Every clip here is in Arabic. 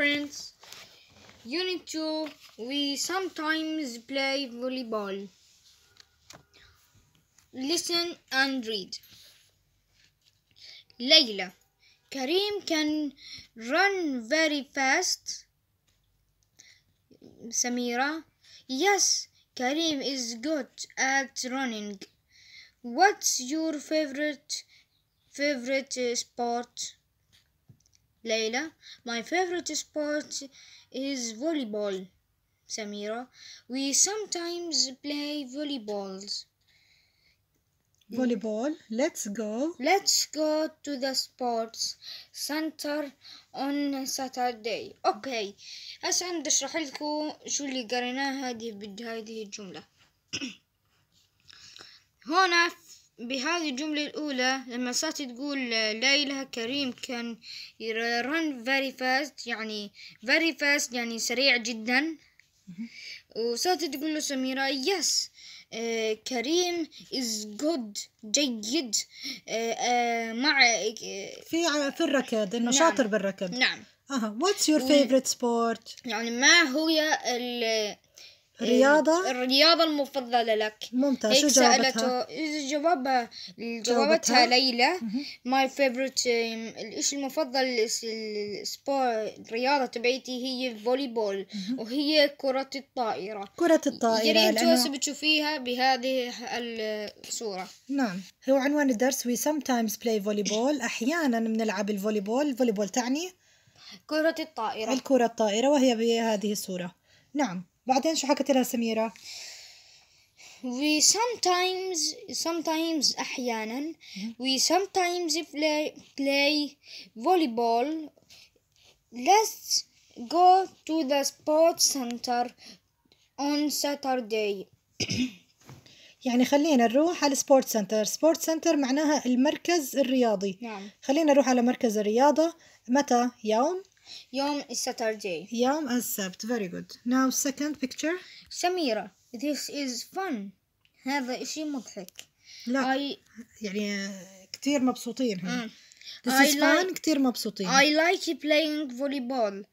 friends. Unit 2 We sometimes play volleyball. Listen and read. Layla Kareem can run very fast. Samira Yes, Kareem is good at running. What's your favorite favorite sport? Layla. My favorite sport is volleyball. Samira. We sometimes play volleyballs. Volleyball, let's go. Let's go to the sports center on Saturday. Okay. هسه بدي لكم شو اللي قريناه هذه هذه الجملة. هنا بهذه الجملة الأولى لما صارت تقول لا إله كريم كان يرن فيري فاست يعني فيري فاست يعني سريع جدا وصارت تقول له سميرة يس آه، كريم از جود جيد آه، آه، مع في في الركض إنه نعم. شاطر بالركض نعم اها واتس يور فيفورت سبورت يعني ما هو ال رياضة الرياضة المفضلة لك ممتاز شو جوابتها؟ جوابها جوابتها ليلى ماي فيفورت um، الإشي المفضل السبور الرياضة تبعيتي هي الفولي بول وهي كرة الطائرة كرة الطائرة يا يعني ريت لأنه... بتشوفيها بهذه الصورة نعم هو عنوان الدرس we sometimes فولي بول أحيانا بنلعب الفولي بول الفولي بول تعني كرة الطائرة الكرة الطائرة وهي بهذه الصورة نعم بعدين شو حكت لها سميرة؟ we sometimes sometimes أحيانا we sometimes play play volleyball let's go to the sports center on Saturday يعني خلينا نروح على السبورت سنتر سبورت سنتر معناها المركز الرياضي نعم. خلينا نروح على مركز الرياضة متى يوم Yom is Saturday. Yom is Sabt. Very good. Now second picture. Samira, this is fun. هذا إشي مضحك. لا I... يعني كتير مبسوطين هم. Mm. This I is like... fun. كتير مبسوطين. I like playing volleyball.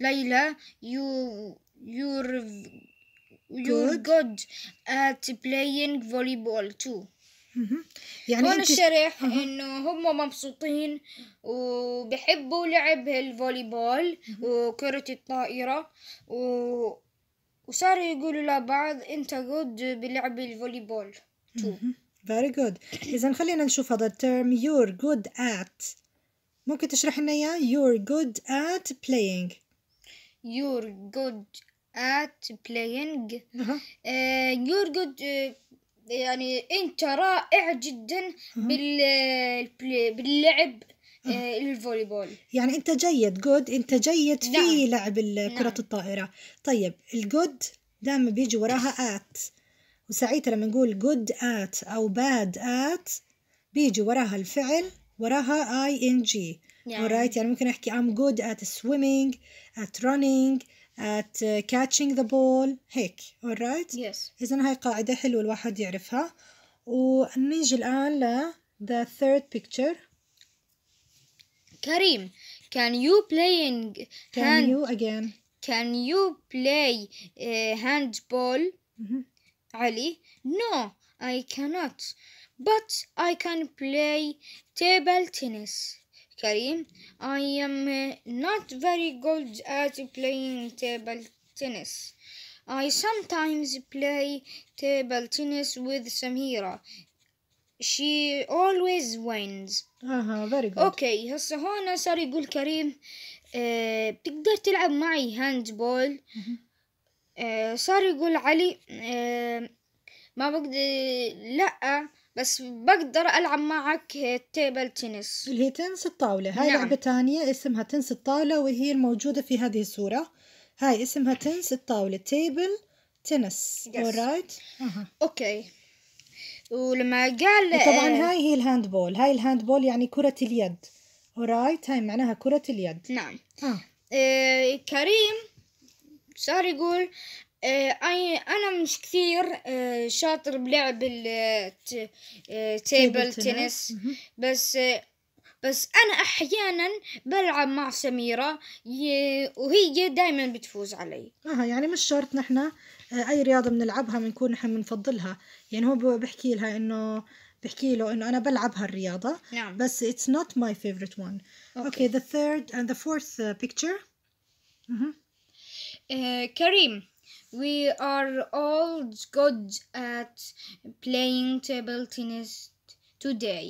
ليلى, you you're you're good. good at playing volleyball too. يعني هون الشرح انه هم مبسوطين وبحبوا لعب الفولي بول وكرة الطائرة و... وصاروا يقولوا لبعض انت جود بلعب الفولي تو فيري جود اذا خلينا نشوف هذا الترم يور جود ات ممكن تشرح لنا اياه يور جود ات بلاينج يور جود ات بلاينج يور جود يعني انت رائع جدا باللعب آه، الفولي بول يعني انت جيد جود انت جيد في نعم. لعب نعم. كرة نعم. الطائرة طيب الجود دائما بيجي وراها ات وساعتها لما نقول جود ات او باد ات بيجي وراها الفعل وراها اي ان جي يعني. يعني ممكن احكي ام جود ات سويمينج ات رانينج at catching the ball هيك alright yes إذا هاي قاعدة حلوة الواحد يعرفها ونيجي الآن ل the third picture كريم can you playing can hand... you again can you play uh, handball mm -hmm. علي no I cannot but I can play table tennis كريم I am not very good at playing table tennis. I sometimes play table tennis with Samira. She always wins. اها very good. اوكي هسه هون صار يقول كريم بتقدر تلعب معي هاند بول صار يقول علي ما بقدر لا بس بقدر ألعب معك تيبل تنس اللي هي تنس الطاولة هاي نعم. لعبة ثانيه اسمها تنس الطاولة وهي الموجودة في هذه الصورة هاي اسمها تنس الطاولة تيبل تنس اورايت اوكي ولما قال طبعا هاي هي الهاند بول هاي الهاند بول يعني كرة اليد اورايت هاي معناها كرة اليد نعم آه. آه كريم صار يقول آه، انا مش كثير آه، شاطر بلعب التيبل آه، تنس بس بس انا احيانا بلعب مع سميره وهي دائما بتفوز علي اه يعني مش شرط نحن اي رياضه بنلعبها بنكون نحن بنفضلها يعني هو بحكي لها انه بحكي له انه انا بلعب هالرياضه نعم بس it's not my favorite one okay, okay the third and the fourth uh, picture mm-hmm. uh, كريم We are all good at playing table tennis today.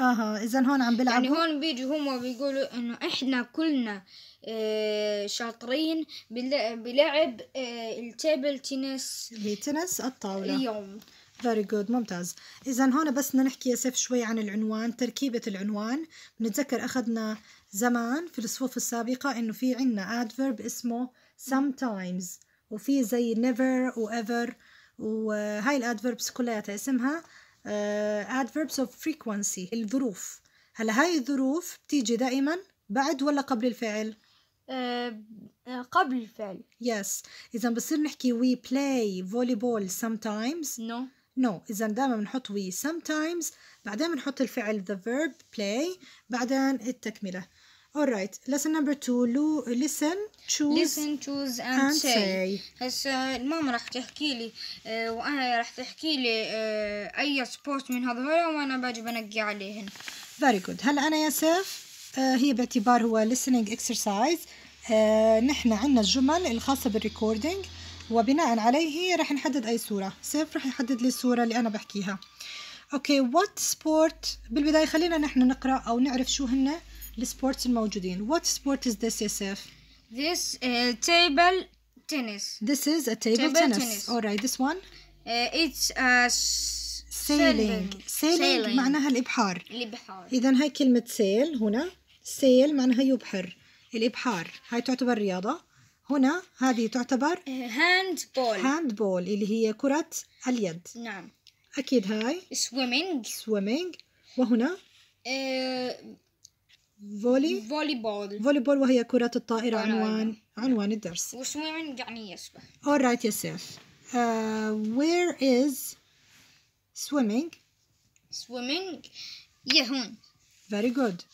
اها اذا هون عم بيلعبوا يعني هون بيجوا هم بيقولوا انه احنا كلنا آه، شاطرين بلعب آه التيبل تنس هي تنس الطاوله اليوم فيري جود ممتاز اذا هون بس بدنا نحكي يا سيف شوي عن العنوان تركيبه العنوان بنتذكر اخذنا زمان في الصفوف السابقه انه في عندنا ادفيرب اسمه sometimes وفي زي never وايفر وهاي الادفيربس كلياتها اسمها آه، adverbs of frequency الظروف هلا هاي الظروف بتيجي دائما بعد ولا قبل الفعل؟ آه، آه، قبل الفعل يس yes. اذا بصير نحكي we play volleyball sometimes no no اذا دائما بنحط we sometimes بعدين بنحط الفعل the verb play بعدين التكمله Alright, lesson number two. listen, choose, listen, choose and, and say. هسا الماما uh, راح تحكي لي uh, وانا راح تحكي لي uh, اي سبورت من هذول وانا باجي بنقي عليهن. Very good. هلا انا يا سيف هي باعتبار هو listening exercise. نحن عندنا الجمل الخاصة بالريكوردينج وبناء عليه راح نحدد اي صورة. سيف راح يحدد لي الصورة اللي انا بحكيها. okay, what sport? بالبداية خلينا نحن نقرأ او نعرف شو هن السبورتس الموجودين what sport is this ياسف this uh, table tennis this is a table, table tennis. tennis all this one uh, it's a sailing sailing معناها الإبحار الإبحار إذا هاي كلمة sail هنا sail معناها يبحر الإبحار هاي تعتبر رياضة هنا هذه تعتبر هاند بول هاند بول اللي هي كرة اليد نعم أكيد هاي swimming swimming وهنا uh, فولي فوليبول فوليبول وهي كرة الطائرة عنوان عنوان الدرس وسويمنج يعني يشبه. alright ياسف uh, where is swimming swimming يهون hmm. very good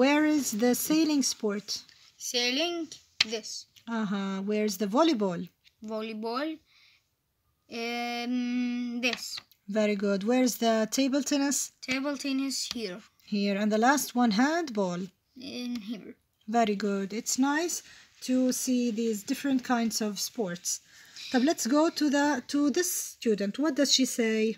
where is the sailing sport sailing this uh -huh. where's the volleyball volleyball um, this very good where's the table tennis table tennis here here. And the last one, handball. In here. Very good. It's nice to see these different kinds of sports. But let's go to the to this student. What does she say?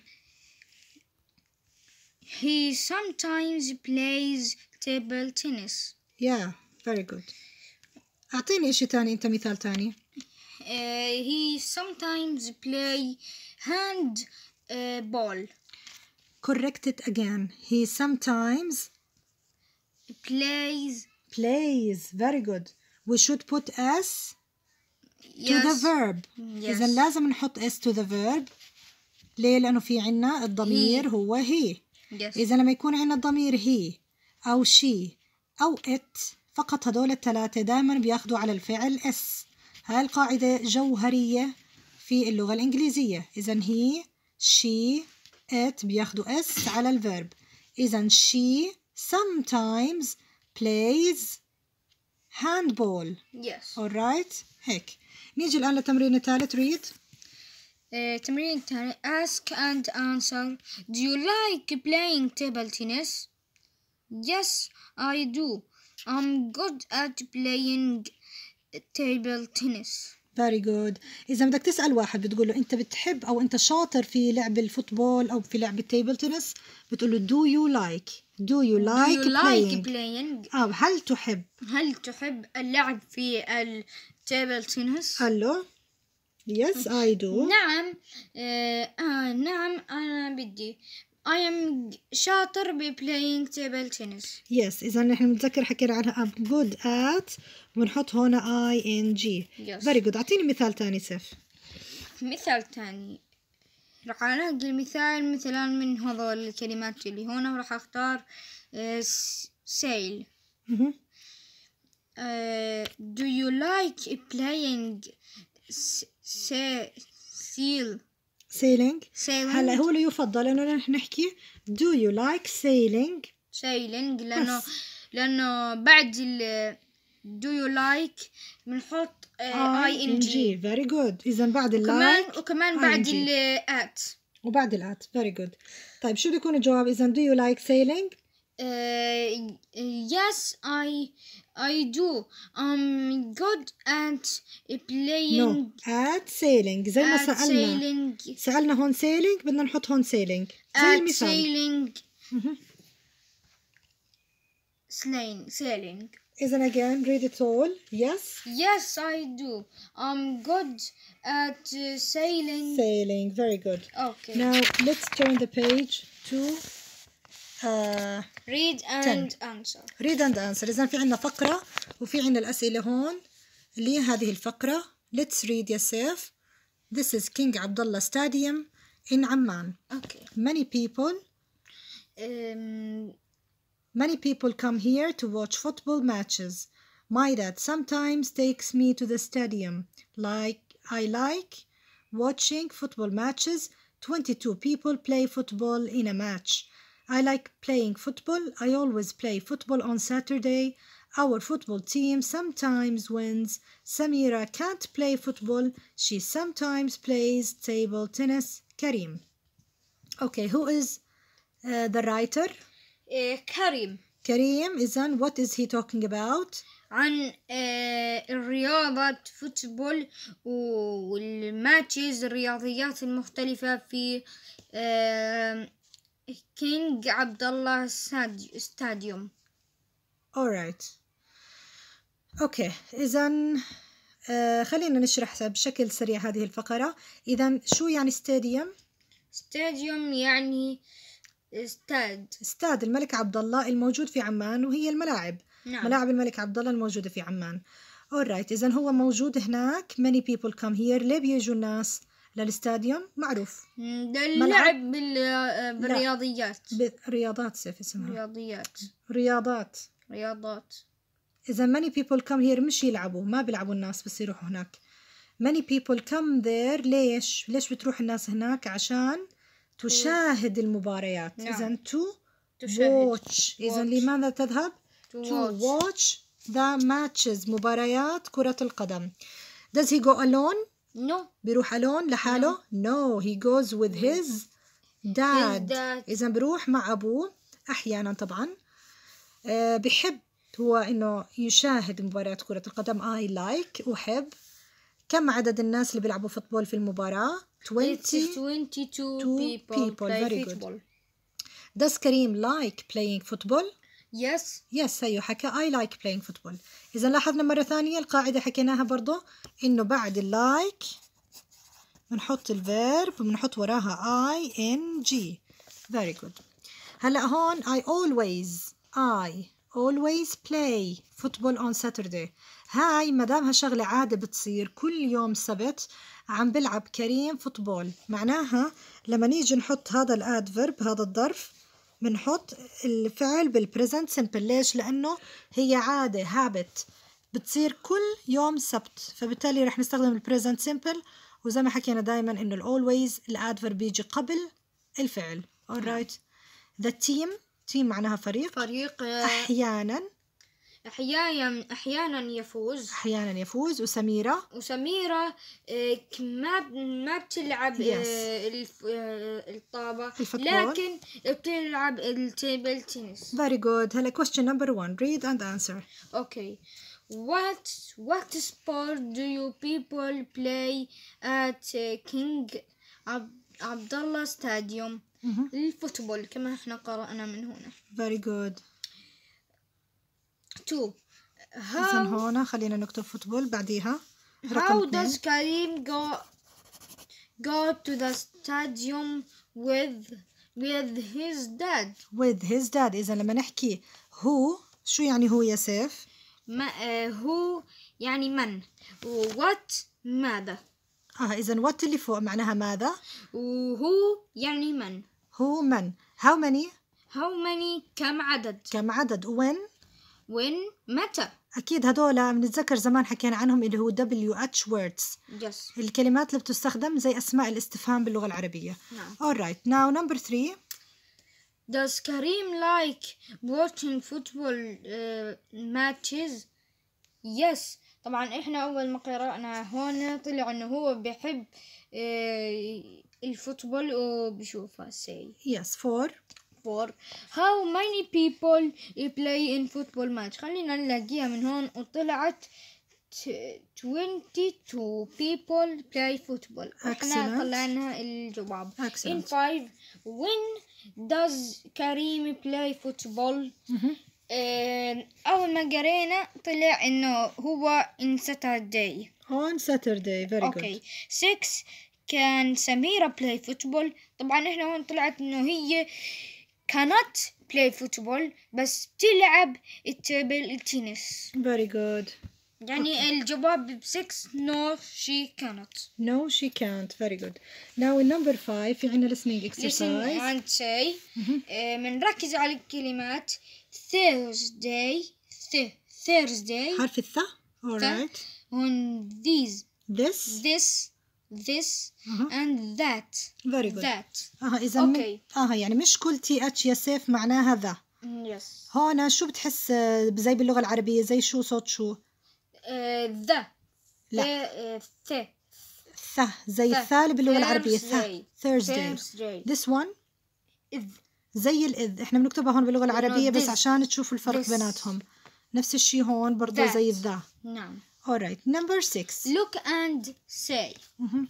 He sometimes plays table tennis. Yeah, very good. أعطيني إشي Uh, he sometimes play hand uh, ball. correct it again. He sometimes plays. Plays. Very good. We should put s yes. to the verb. Yes. إذا لازم نحط s to the verb. ليه؟ لأنه في عنا الضمير he. هو he. Yes. إذا لما يكون عنا الضمير he أو she أو it فقط هدول الثلاثة دائما بياخدوا على الفعل s. هاي القاعدة جوهرية في اللغة الإنجليزية إذا هي she it بياخدوا s على الverb إذا she sometimes plays handball yes alright هيك نيجي الآن للتمرين الثالث read التمرين الثاني ask and answer do you like playing table tennis yes I do I'm good at playing table tennis فيري جود اذا بدك تسال واحد بتقول له انت بتحب او انت شاطر في لعب الفوتبول او في لعب التيبل تنس بتقول له دو يو لايك دو يو لايك بلاينج اه هل تحب هل تحب اللعب في التيبل تنس الو يس اي دو نعم آه, آه نعم انا بدي I am شاطر ب playing table tennis. Yes, إذا نحن نتذكر حكينا عنها I'm good at ونحط هنا I N G. Yes. Very good. أعطيني مثال تاني سيف. مثال تاني راح ألاقي المثال مثلا من هذول الكلمات اللي هنا وراح أختار آه، سيل. آه، do you like playing sail? سيلينج هلا هو اللي يفضل انه نحن نحكي دو يو لايك سيلينج سيلينج لانه بس. لانه بعد ال do you like بنحط اي ان جي فيري جود اذا بعد اللايك وكمان وكمان بعد الات وبعد الات فيري جود طيب شو بيكون الجواب اذا do you like sailing Uh, yes, I I do. I'm good at playing. No. at sailing زي ما at سألنا sailing. سألنا هون sailing بدنا نحط هون sailing at sailing. sailing. Sailing. Isn't again read it all? Yes. Yes, I do. I'm good at uh, sailing. Sailing. Very good. Okay. Now let's turn the page to آه read and answer read and answer إذا في عندنا فقرة وفي عندنا الأسئلة هون لهذه الفقرة let's read ياسيف This is King Abdullah Stadium in Amman. Okay. Many people um, Many people come here to watch football matches. My dad sometimes takes me to the stadium. Like I like watching football matches. 22 people play football in a match. I like playing football. I always play football on Saturday. Our football team sometimes wins. Samira can't play football. She sometimes plays table tennis. Karim. Okay, who is uh, the writer? Uh, Karim. Karim on. what is he talking about? عن الرياضة فوتبول والماتشز الرياضيات المختلفة في كينج عبد الله ستاديوم alright اوكي اذا آه خلينا نشرح بشكل سريع هذه الفقرة اذا شو يعني ستاديوم ستاديوم يعني استاد استاد الملك عبد الله الموجود في عمان وهي الملاعب نعم. ملاعب الملك عبد الله الموجودة في عمان alright اذا هو موجود هناك many people come here ليه بيجوا الناس للاستاديوم معروف للعب بالرياضيات بالرياضات سيف اسمها رياضيات رياضات رياضات إذا many people come here مش يلعبوا ما بيلعبوا الناس بس يروحوا هناك many people come there ليش؟ ليش بتروح الناس هناك؟ عشان تشاهد المباريات نعم. إذا to تشاهد. watch إذا لماذا تذهب؟ to, to watch. watch the matches مباريات كرة القدم Does he go alone؟ No. بيروح alone لحاله؟ No. no. He goes with his dad. dad. إذا بروح مع أبوه أحيانا طبعا. أه بحب هو إنه يشاهد مباريات كرة القدم I like أحب. كم عدد الناس اللي بيلعبوا فوتبول في المباراة؟ 20 22 people, people. Very Good. Does Kareem like playing football? يس يس هيو حكى I like playing football إذا لاحظنا مرة ثانية القاعدة حكيناها برضو إنه بعد اللايك like بنحط الفيرب وبنحط وراها I N G very good هلا هون I always I always play football on Saturday هاي مدام هالشغلة عادة بتصير كل يوم سبت عم بلعب كريم فوتبول معناها لما نيجي نحط هذا الادفرب هذا الظرف بنحط الفعل بالبريزنت سمبل ليش لانه هي عاده هابت بتصير كل يوم سبت فبالتالي رح نستخدم البريزنت سمبل وزي ما حكينا دائما انه الاولويز الادفر بيجي قبل الفعل alright ذا تيم تيم معناها فريق فريق آه. احيانا أحيانا يفوز أحيانا يفوز وسميرة وسميرة آه، ما ما بتلعب آه، yes. آه، الطابة الفطبول. لكن بتلعب التيبل تنس very good هلا question number one read and answer okay what what sport do you people play at uh, King عبد الله stadium mm-hmm. الفوتبول كما احنا قرأنا من هنا very good تو إذا هون خلينا نكتب فوتبول بعديها how داز does جو go to the stadium with with his dad with his dad إذا لما نحكي هو شو يعني هو يا سيف؟ ما هو آه، يعني من وات ماذا اه اذا وات اللي فوق معناها ماذا وهو يعني من هو من how many how many كم عدد كم عدد وين when متى أكيد هدول بنتذكر زمان حكينا عنهم اللي هو دبليو اتش yes. الكلمات اللي بتستخدم زي أسماء الاستفهام باللغة العربية نعم no. alright now number three Does Karim like watching football uh, matches? Yes. طبعا احنا اول ما قرأنا هون طلع انه هو بيحب uh, الفوتبول وبشوفها سي. Yes, فور for how many people play in football match خلينا نلاقيها من هون وطلعت 22 people play football احنا طلعناها الجواب Excellent. in 5 when does كريم play football اول ما قرينا طلع انه هو in Saturday on Saturday very okay. good okay 6 كان سميرة بلاي فوتبول طبعا احنا هون طلعت انه هي cannot play football بس تلعب التيبل التنس very good يعني okay. الجواب 6 no she cannot no she can't very good now in number 5 في عندنا listening exercise listen and say بنركز على الكلمات Thursday th Thursday حرف الث alright on these this this this uh -huh. and that very good that اها اذا okay. اها يعني مش كل تي اتش يا سيف معناها ذا mm, yes هون شو بتحس آه، زي باللغه العربيه زي شو صوت شو ذا uh, لا ث uh, ث زي الثال باللغه العربيه ث Thursday. Thursday this one إذ زي الإذ احنا بنكتبها هون باللغه العربيه بس عشان تشوفوا الفرق بيناتهم نفس الشيء هون برضه زي الذا نعم alright number six look and say mm-hmm.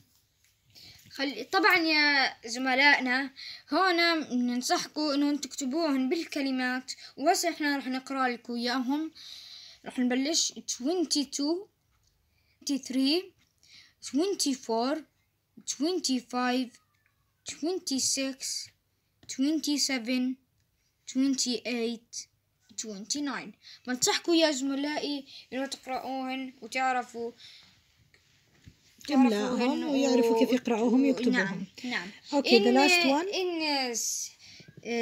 خلي طبعا يا زملائنا هون ننصحكم انه تكتبوهن بالكلمات وهسه احنا رح نقرا لكم اياهم رح نبلش 22 23 24 25 26 27 28 29 بنصحكم يا زملائي انه تقرؤوهن وتعرفوا تملاهم ويعرفوا كيف يقرأوهم ويكتبوهم نعم نعم اوكي ذا لاست وان ان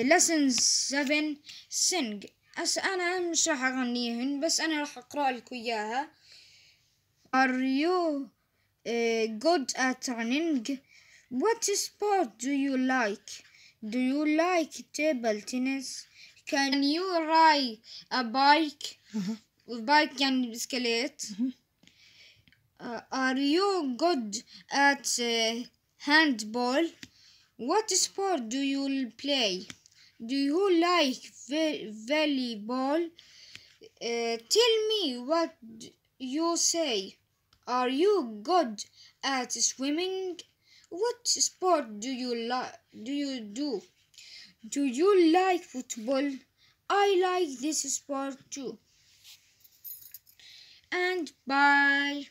لسن 7 سينج هسه انا مش راح اغنيهن بس انا راح اقرا لكم اياها ار يو جود ات رننج وات سبورت دو يو لايك do you like table tennis Can you ride a bike with mm-hmm. bike and bicyclette? Mm-hmm. Uh, are you good at uh, handball? What sport do you play? Do you like volleyball? Uh, tell me what you say. Are you good at swimming? What sport do you like? Do you do? Do you like football? I like this sport too. And bye.